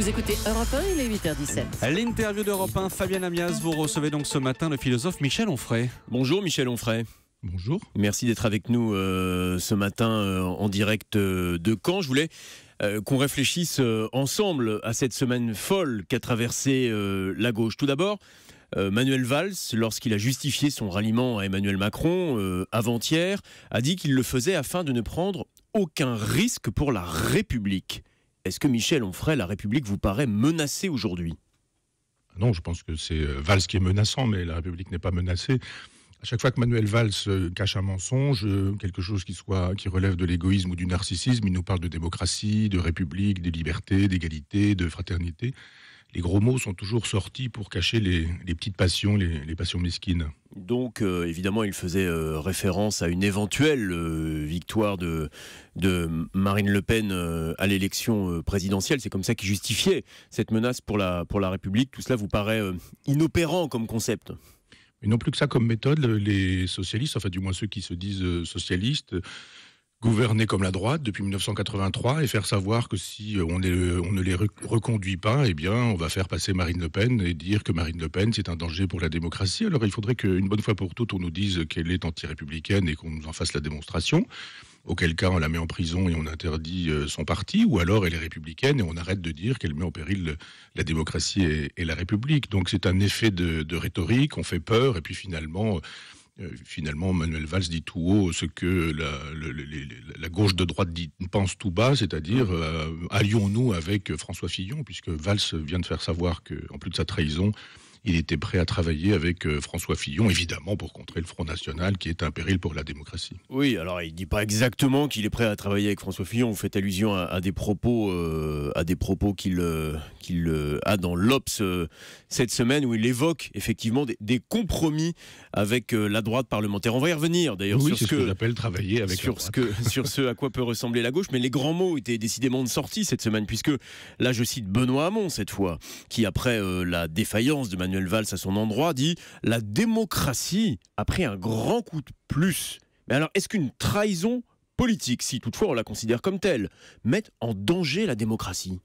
Vous écoutez Europe 1, il est 8h17. L'interview d'Europe 1, Fabienne Amias, vous recevez donc ce matin le philosophe Michel Onfray. Bonjour Michel Onfray. Bonjour. Merci d'être avec nous euh, ce matin euh, en direct euh, de Caen. Je voulais qu'on réfléchisse ensemble à cette semaine folle qu'a traversée la gauche. Tout d'abord, Manuel Valls, lorsqu'il a justifié son ralliement à Emmanuel Macron avant-hier, a dit qu'il le faisait afin de ne prendre aucun risque pour la République. Est-ce que Michel Onfray, la République, vous paraît menacée aujourd'hui Non, je pense que c'est euh, Valls qui est menaçant, mais la République n'est pas menacée. À chaque fois que Manuel Valls euh, cache un mensonge, euh, quelque chose qui, soit, qui relève de l'égoïsme ou du narcissisme, il nous parle de démocratie, de république, des libertés, d'égalité, de fraternité les gros mots sont toujours sortis pour cacher les, petites passions, les, passions mesquines. Donc, euh, évidemment, il faisait euh, référence à une éventuelle euh, victoire de, de Marine Le Pen à l'élection présidentielle. C'est comme ça qu'il justifiait cette menace pour la, pour la République. Tout cela vous paraît inopérant comme concept mais non plus que ça comme méthode, les socialistes, enfin du moins ceux qui se disent socialistes, gouverner comme la droite depuis 1983 et faire savoir que si euh, on, ne les reconduit pas, eh bien, on va faire passer Marine Le Pen et dire que Marine Le Pen, c'est un danger pour la démocratie. Alors il faudrait qu'une bonne fois pour toutes, on nous dise qu'elle est anti-républicaine et qu'on nous en fasse la démonstration auquel cas on la met en prison et on interdit euh, son parti, ou alors elle est républicaine et on arrête de dire qu'elle met en péril la démocratie et, la République. Donc c'est un effet de, rhétorique, on fait peur, et puis finalement euh, finalement, Manuel Valls dit tout haut ce que la, gauche de droite dit, pense tout bas, c'est-à-dire ah. euh, allions-nous avec François Fillon, puisque Valls vient de faire savoir que, en plus de sa trahison, il était prêt à travailler avec euh, François Fillon, évidemment, pour contrer le Front National, qui est un péril pour la démocratie. Oui, alors il ne dit pas exactement qu'il est prêt à travailler avec François Fillon. Vous faites allusion à, des propos, euh, propos qu'il euh, qu'il a dans l'Obs cette semaine, où il évoque effectivement des, compromis avec la droite parlementaire. On va y revenir d'ailleurs sur ce que, j'appelle travailler avec sur ce sur ce à quoi peut ressembler la gauche. Mais les grands mots étaient décidément de sortie cette semaine, puisque là je cite Benoît Hamon cette fois, qui après la défaillance de Manuel Manuel à son endroit dit La démocratie a pris un grand coup de plus. Mais alors, est-ce qu'une trahison politique, si toutefois on la considère comme telle, met en danger la démocratie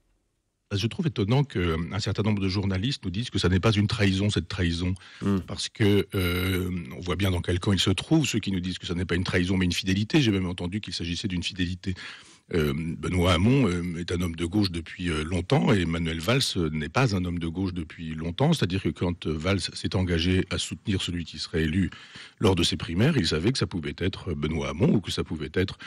euh, je trouve étonnant qu'un euh, certain nombre de journalistes nous disent que ça n'est pas une trahison, cette trahison. Hmm. Parce que euh, on voit bien dans quel camp ils se trouvent, ceux qui nous disent que ça n'est pas une trahison mais une fidélité. J'ai même entendu qu'il s'agissait d'une fidélité. Euh, Benoît Hamon euh, est un homme de gauche depuis euh, longtemps et Manuel Valls n'est pas un homme de gauche depuis longtemps. C'est-à-dire que quand Valls s'est engagé à soutenir celui qui serait élu lors de ses primaires, il savait que ça pouvait être Benoît Hamon ou que ça pouvait être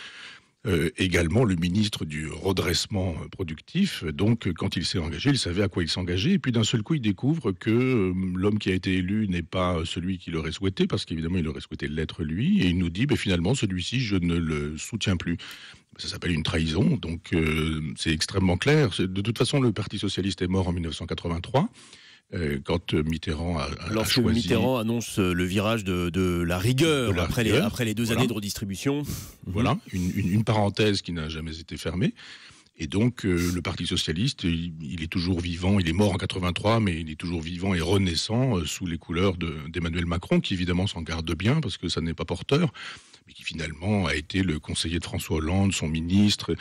également le ministre du redressement productif. Donc, quand il s'est engagé, il savait à quoi il s'engageait. Et puis, d'un seul coup, il découvre que l'homme qui a été élu n'est pas celui qu'il aurait souhaité, parce qu'évidemment, il aurait souhaité l'être lui. Et il nous dit, "Mais ben, finalement, celui-ci, je ne le soutiens plus. Ça s'appelle une trahison, donc euh, c'est extrêmement clair. De toute façon, le Parti socialiste est mort en 1983 euh, quand euh, Mitterrand a, Lorsque Mitterrand annonce le virage de, la rigueur après, Les, après les deux années de redistribution. Voilà, une, parenthèse qui n'a jamais été fermée. Et donc, le Parti socialiste, il, est toujours vivant, il est mort en 83, mais il est toujours vivant et renaissant sous les couleurs d'Emmanuel Macron, qui évidemment s'en garde bien, parce que ça n'est pas porteur mais qui finalement a été le conseiller de François Hollande, son ministre,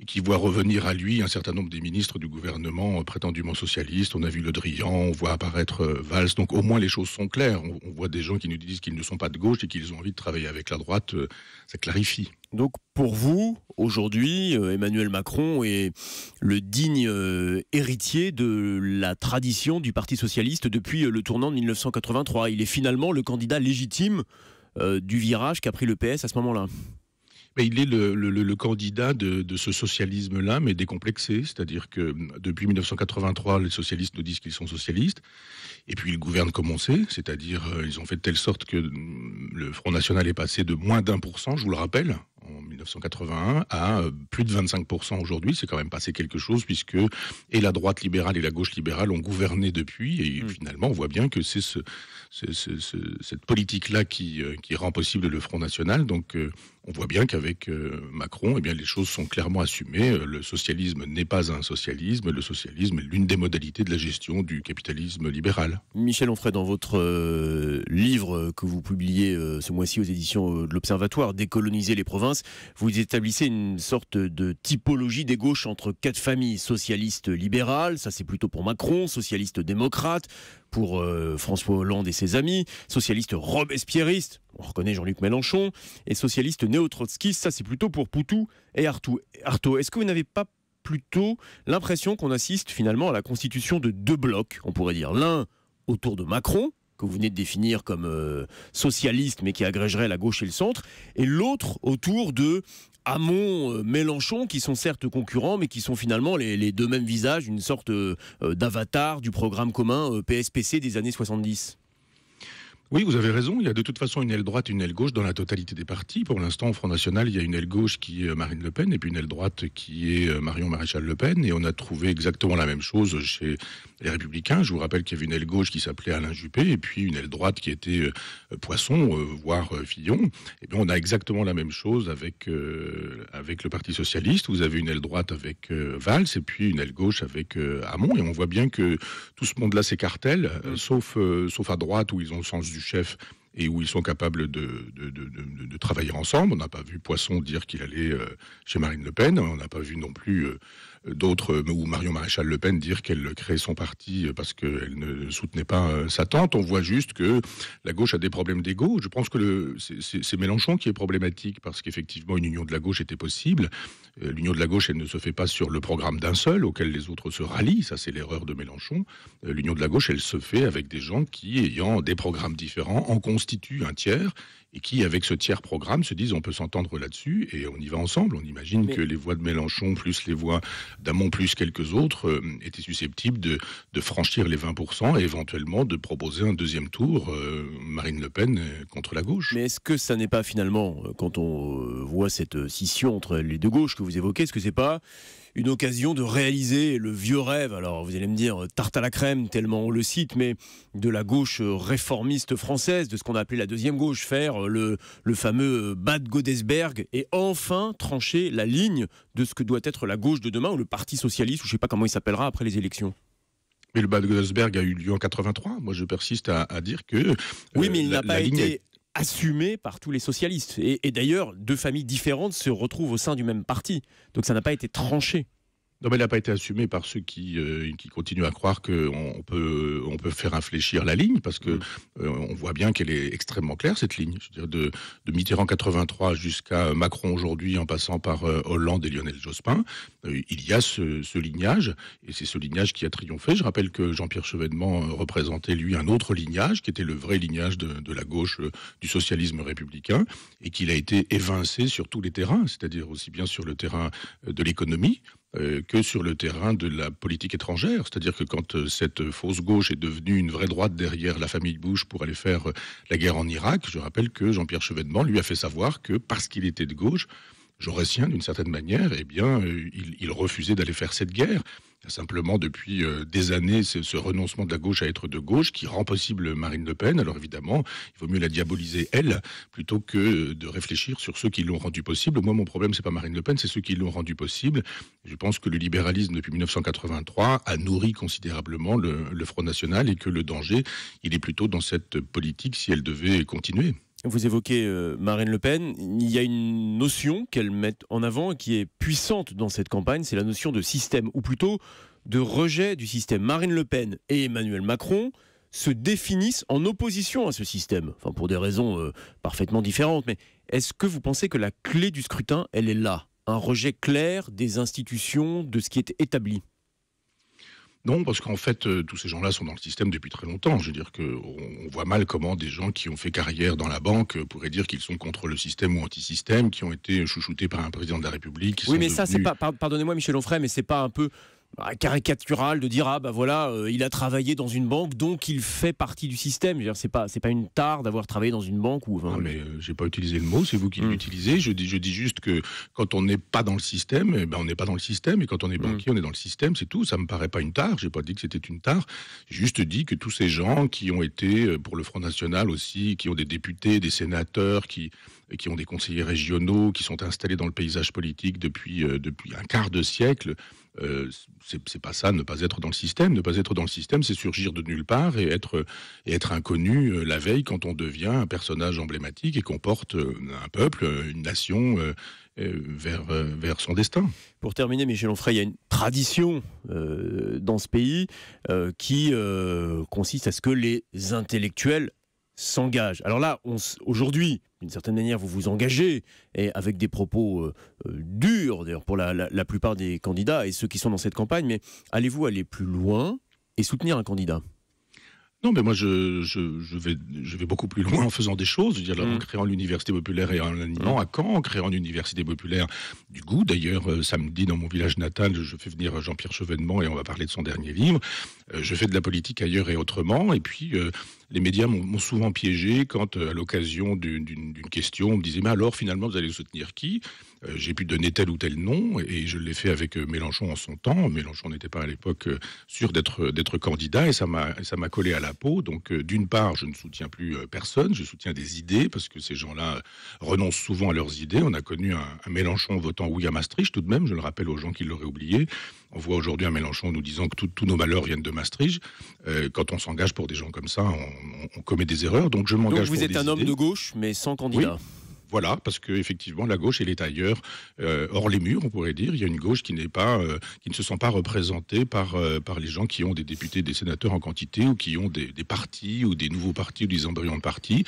et qui voit revenir à lui un certain nombre des ministres du gouvernement prétendument socialiste. On a vu Le Drian, on voit apparaître euh, Valls. Donc au moins les choses sont claires. On, voit des gens qui nous disent qu'ils ne sont pas de gauche et qu'ils ont envie de travailler avec la droite. Euh, ça clarifie. Donc pour vous, aujourd'hui, euh, Emmanuel Macron est le digne héritier de la tradition du Parti socialiste depuis le tournant de 1983. Il est finalement le candidat légitime euh, du virage qu'a pris le PS à ce moment-là il est le, candidat de, ce socialisme-là, mais décomplexé. C'est-à-dire que hum, depuis 1983, les socialistes nous disent qu'ils sont socialistes. Et puis ils gouvernent comme on sait. C'est-à-dire, euh, ils ont fait de telle sorte que hum, le Front National est passé de moins d'un pour cent, je vous le rappelle, en 1981 à euh, plus de 25% aujourd'hui. C'est quand même passé quelque chose puisque et la droite libérale et la gauche libérale ont gouverné depuis. Et mm. finalement, on voit bien que c'est ce, cette politique-là euh, qui, rend possible le Front National. Donc, euh, on voit bien qu'avec Macron, eh bien, les choses sont clairement assumées. Le socialisme n'est pas un socialisme. Le socialisme est l'une des modalités de la gestion du capitalisme libéral. Michel Onfray, dans votre livre que vous publiez ce mois-ci aux éditions de l'Observatoire, Décoloniser les provinces, vous établissez une sorte de typologie des gauches entre quatre familles socialiste libérales, ça c'est plutôt pour Macron, socialiste démocrate, pour euh, François Hollande et ses amis, socialiste robespierriste, on reconnaît Jean-Luc Mélenchon, et socialiste néo-trotskiste, ça c'est plutôt pour Poutou et Artaud. Est-ce que vous n'avez pas plutôt l'impression qu'on assiste finalement à la constitution de deux blocs, on pourrait dire l'un autour de Macron, que vous venez de définir comme euh, socialiste, mais qui agrégerait la gauche et le centre, et l'autre autour de Hamon, euh, Mélenchon, qui sont certes concurrents, mais qui sont finalement les, les deux mêmes visages, une sorte euh, d'avatar du programme commun PSPC des années 70 oui, vous avez raison. Il y a de toute façon une aile droite, une aile gauche dans la totalité des partis. Pour l'instant, au Front National, il y a une aile gauche qui est Marine Le Pen et puis une aile droite qui est euh, Marion Maréchal Le Pen. Et on a trouvé exactement la même chose chez les Républicains. Je vous rappelle qu'il y avait une aile gauche qui s'appelait Alain Juppé et puis une aile droite qui était euh, Poisson, euh, voire Fillon. Et eh bien, on a exactement la même chose avec, avec le Parti Socialiste. Vous avez une aile droite avec Valls et puis une aile gauche avec Hamon. Et on voit bien que tout ce monde-là s'écartèle, sauf, sauf à droite où ils ont le sens chef et où ils sont capables de, de travailler ensemble. On n'a pas vu Poisson dire qu'il allait euh, chez Marine Le Pen, on n'a pas vu non plus euh, d'autres, euh, ou Marion Maréchal Le Pen, dire qu'elle crée son parti euh, parce qu'elle ne soutenait pas euh, sa tante. On voit juste que la gauche a des problèmes d'ego. Je pense que c'est Mélenchon qui est problématique parce qu'effectivement, une union de la gauche était possible. L'union de la gauche, elle ne se fait pas sur le programme d'un seul auquel les autres se rallient. Ça, c'est l'erreur de Mélenchon. L'union de la gauche, elle se fait avec des gens qui, ayant des programmes différents, en constituent un tiers et qui, avec ce tiers programme, se disent on peut s'entendre là-dessus et on y va ensemble. On imagine que les voix de Mélenchon, plus les voix d'Amont, plus quelques autres, euh, étaient susceptibles de, franchir les 20% et éventuellement de proposer un deuxième tour euh, Marine Le Pen euh, contre la gauche. Mais est-ce que ça n'est pas finalement, quand on voit cette scission entre les deux gauches que vous évoquez, est-ce que c'est pas une occasion de réaliser le vieux rêve, alors vous allez me dire euh, tarte à la crème, tellement on le cite, mais de la gauche euh, réformiste française, de ce qu'on a appelé la deuxième gauche, faire euh, le, le fameux Bad Godesberg et enfin trancher la ligne de ce que doit être la gauche de demain ou le Parti Socialiste, ou je ne sais pas comment il s'appellera après les élections. Mais le Bad Godesberg a eu lieu en 83. Moi, je persiste à, dire que. Oui, mais il n'a pas été assumé par tous les socialistes. Et, et d'ailleurs, deux familles différentes se retrouvent au sein du même parti. Donc ça n'a pas été tranché. Non, mais elle n'a pas été assumée par ceux qui, euh, qui continuent à croire qu'on peut, on peut faire infléchir la ligne, parce que mm. euh, on voit bien qu'elle est extrêmement claire, cette ligne. dire, de, de Mitterrand 83 jusqu'à Macron aujourd'hui, en passant par euh, Hollande et Lionel Jospin, il y a ce, ce lignage, et c'est ce lignage qui a triomphé. Je rappelle que Jean-Pierre Chevènement représentait, lui, un autre lignage, qui était le vrai lignage de, de la gauche du socialisme républicain, et qu'il a été évincé sur tous les terrains, c'est-à-dire aussi bien sur le terrain de l'économie, euh, que sur le terrain de la politique étrangère. C'est-à-dire que quand euh, cette fausse gauche est devenue une vraie droite derrière la famille Bush pour aller faire euh, la guerre en Irak, je rappelle que Jean-Pierre Chevènement lui a fait savoir que parce qu'il était de gauche, Jaurésien d'une certaine manière, eh bien, il refusait d'aller faire cette guerre simplement, depuis euh, des années, ce renoncement de la gauche à être de gauche qui rend possible Marine Le Pen. Alors évidemment, il vaut mieux la diaboliser, elle, plutôt que de réfléchir sur ceux qui l'ont rendu possible. Moi, mon problème, c'est pas Marine Le Pen, c'est ceux qui l'ont rendu possible. Je pense que le libéralisme, depuis 1983, a nourri considérablement le Front National et que le danger, il est plutôt dans cette politique si elle devait continuer vous évoquez euh, Marine Le Pen. Il y a une notion qu'elle met en avant qui est puissante dans cette campagne, c'est la notion de système, ou plutôt de rejet du système. Marine Le Pen et Emmanuel Macron se définissent en opposition à ce système, enfin pour des raisons euh, parfaitement différentes. Mais est-ce que vous pensez que la clé du scrutin, elle est là Un rejet clair des institutions, de ce qui est établi non, parce qu'en fait, euh, tous ces gens-là sont dans le système depuis très longtemps. Je veux dire qu'on voit mal comment des gens qui ont fait carrière dans la banque euh, pourraient dire qu'ils sont contre le système ou anti-système, qui ont été chouchoutés par un président de la République. oui, mais ça, c'est pas. Pardonnez-moi, Michel Onfray, mais c'est pas un peu ah, caricatural de dire ah ben voilà euh, il a travaillé dans une banque donc il fait partie du système c'est pas c'est pas une tare d'avoir travaillé dans une banque ou non mais euh, j'ai pas utilisé le mot c'est vous qui hmm. l'utilisez je dis je dis juste que quand on n'est pas dans le système eh ben on n'est pas dans le système et quand on est hmm. banquier on est dans le système c'est tout ça me paraît pas une tare j'ai pas dit que c'était une tare juste dit que tous ces gens qui ont été euh, pour le Front national aussi qui ont des députés des sénateurs qui qui ont des conseillers régionaux qui sont installés dans le paysage politique depuis depuis un quart de siècle euh, c'est pas ça, ne pas être dans le système. Ne pas être dans le système, c'est surgir de nulle part et être, être inconnu euh, la veille quand on devient un personnage emblématique et qu'on porte euh, un peuple, une nation vers, son destin. Pour terminer, Michel Onfray, il y a une tradition dans ce pays qui consiste à ce que les intellectuels s'engagent. Alors là, aujourd'hui, d'une certaine manière, vous vous engagez et avec des propos euh, euh, durs, d'ailleurs, pour la plupart des candidats et ceux qui sont dans cette campagne, mais allez-vous aller plus loin et soutenir un candidat non, mais moi, je, vais, je vais beaucoup plus loin en faisant des choses. en mm. créant l'université populaire et en animant mm. à Caen, en créant l'université populaire du goût. D'ailleurs, euh, samedi, dans mon village natal, je fais venir Jean-Pierre Chevènement et on va parler de son dernier livre. Euh, je fais de la politique ailleurs et autrement. Et puis, euh, les médias m'ont souvent piégé quand, à l'occasion d'une question, on me disait, mais alors, finalement, vous allez soutenir qui euh, j'ai pu donner tel ou tel nom, et je l'ai fait avec euh, Mélenchon en son temps. Mélenchon n'était pas à l'époque euh, sûr d'être candidat, et ça m'a ça m'a collé à la peau. Donc, d'une part, je ne soutiens plus personne, je soutiens des idées parce que ces gens-là renoncent souvent à leurs idées. On a connu un, Mélenchon votant oui à Maastricht, tout de même. Je le rappelle aux gens qui l'auraient oublié. On voit aujourd'hui un Mélenchon nous disant que tous nos malheurs viennent de Maastricht. quand on s'engage pour des gens comme ça, on, commet des erreurs. Donc je m'engage. Donc vous êtes un homme de gauche, mais sans candidat. Voilà, parce qu'effectivement, la gauche, elle est ailleurs, euh, hors les murs, on pourrait dire. Il y a une gauche qui, n'est pas, euh, qui ne se sent pas représentée par, euh, par les gens qui ont des députés, des sénateurs en quantité, ou qui ont des partis, ou des nouveaux partis, ou des embryons de partis.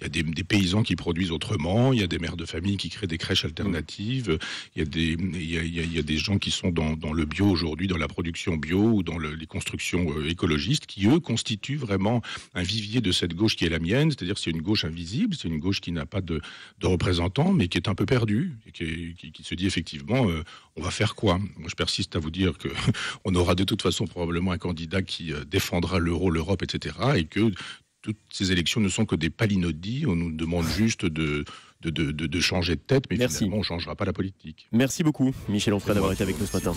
Il y a des, paysans qui produisent autrement, il y a des mères de famille qui créent des crèches mm. alternatives, il y a des, il des gens qui sont dans, le bio aujourd'hui, dans la production bio ou dans les constructions euh, écologistes, qui eux constituent vraiment un vivier de cette gauche qui est la mienne, c'est-à-dire c'est une gauche invisible, c'est une gauche qui n'a pas de, représentants, mais qui est un peu perdue, et qui, se dit effectivement, euh, on va faire quoi Moi, je persiste à vous dire que on aura de toute façon probablement un candidat qui euh, défendra l'euro, l'Europe, etc., et que toutes ces élections ne sont que des palinodies. On nous demande juste de, changer de tête, mais finalement, on ne changera pas la politique. Merci beaucoup, Michel Onfray, d'avoir été avec nous ce matin.